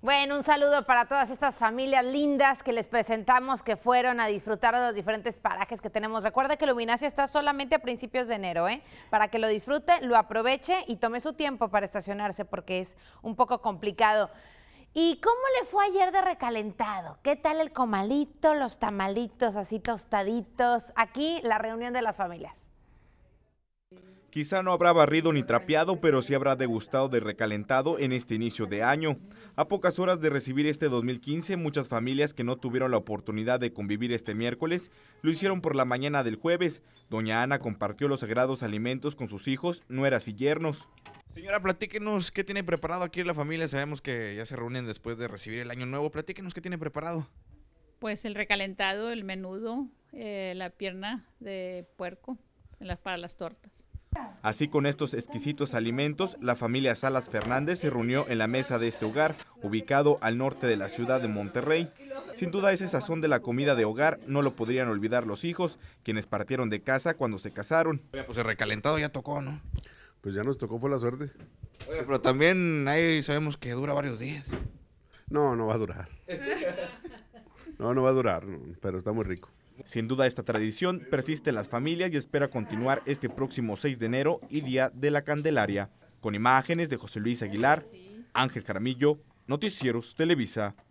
Bueno, un saludo para todas estas familias lindas que les presentamos que fueron a disfrutar de los diferentes parajes que tenemos. Recuerda que Luminacia está solamente a principios de enero, ¿eh? Para que lo disfrute, lo aproveche y tome su tiempo para estacionarse porque es un poco complicado. ¿Y cómo le fue ayer de recalentado? ¿Qué tal el comalito, los tamalitos así tostaditos? Aquí la reunión de las familias. Quizá no habrá barrido ni trapeado, pero sí habrá degustado de recalentado en este inicio de año. A pocas horas de recibir este 2015, muchas familias que no tuvieron la oportunidad de convivir este miércoles lo hicieron por la mañana del jueves. Doña Ana compartió los sagrados alimentos con sus hijos, nueras y yernos. Señora, platíquenos qué tiene preparado aquí la familia. Sabemos que ya se reúnen después de recibir el año nuevo. Platíquenos qué tiene preparado. Pues el recalentado, el menudo, eh, la pierna de puerco para las tortas. Así con estos exquisitos alimentos, la familia Salas Fernández se reunió en la mesa de este hogar, ubicado al norte de la ciudad de Monterrey. Sin duda ese sazón de la comida de hogar no lo podrían olvidar los hijos, quienes partieron de casa cuando se casaron. Pues el recalentado ya tocó, ¿no? Pues ya nos tocó por la suerte. Oye, pero también ahí sabemos que dura varios días. No, no va a durar. No, no va a durar, pero está muy rico. Sin duda esta tradición persiste en las familias y espera continuar este próximo 6 de enero y Día de la Candelaria. Con imágenes de José Luis Aguilar, Ángel Jaramillo, Noticieros Televisa.